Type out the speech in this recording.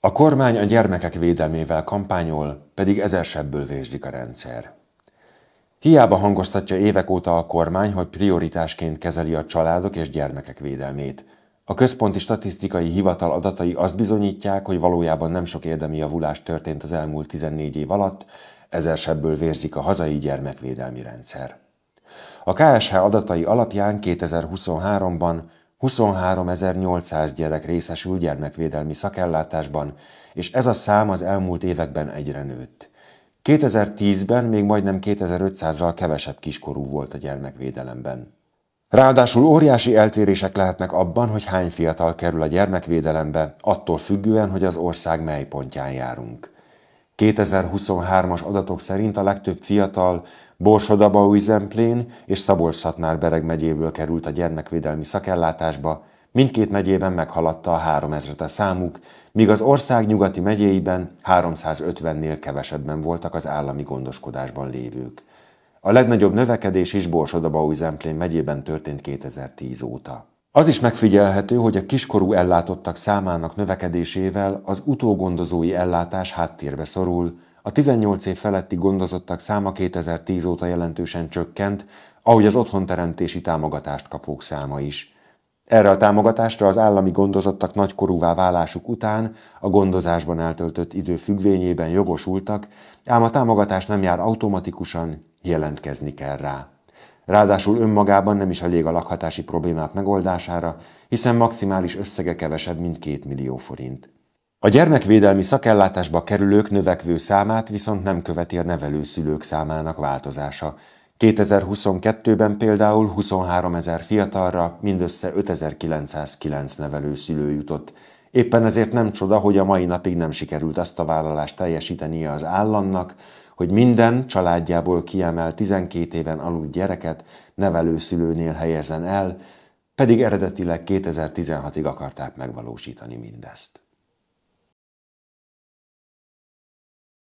A kormány a gyermekek védelmével kampányol, pedig ezersebből vérzik a rendszer. Hiába hangoztatja évek óta a kormány, hogy prioritásként kezeli a családok és gyermekek védelmét. A központi statisztikai hivatal adatai azt bizonyítják, hogy valójában nem sok érdemi javulás történt az elmúlt 14 év alatt, ezersebből vérzik a hazai gyermekvédelmi rendszer. A KSH adatai alapján 2023-ban 23.800 gyerek részesül gyermekvédelmi szakellátásban, és ez a szám az elmúlt években egyre nőtt. 2010-ben még majdnem 2500-ral kevesebb kiskorú volt a gyermekvédelemben. Ráadásul óriási eltérések lehetnek abban, hogy hány fiatal kerül a gyermekvédelembe, attól függően, hogy az ország mely pontján járunk. 2023-as adatok szerint a legtöbb fiatal Borsodaba-Újzemplén és Szabolcs-Szatmár-Bereg megyéből került a gyermekvédelmi szakellátásba, mindkét megyében meghaladta a 3000-et a számuk, míg az ország nyugati megyéiben 350-nél kevesebben voltak az állami gondoskodásban lévők. A legnagyobb növekedés is Borsodaba-Újzemplén megyében történt 2010 óta. Az is megfigyelhető, hogy a kiskorú ellátottak számának növekedésével az utógondozói ellátás háttérbe szorul, a 18 év feletti gondozottak száma 2010 óta jelentősen csökkent, ahogy az otthonteremtési támogatást kapók száma is. Erre a támogatásra az állami gondozottak nagykorúvá válásuk után a gondozásban eltöltött idő függvényében jogosultak, ám a támogatás nem jár automatikusan, jelentkezni kell rá. Ráadásul önmagában nem is elég a lakhatási problémák megoldására, hiszen maximális összege kevesebb, mint 2 millió forint. A gyermekvédelmi szakellátásba kerülők növekvő számát viszont nem követi a nevelőszülők számának változása. 2022-ben például 23 ezer fiatalra mindössze 5909 nevelőszülő jutott. Éppen ezért nem csoda, hogy a mai napig nem sikerült azt a vállalást teljesítenie az államnak, hogy minden családjából kiemel 12 éven aludt gyereket nevelőszülőnél helyezzen el, pedig eredetileg 2016-ig akarták megvalósítani mindezt.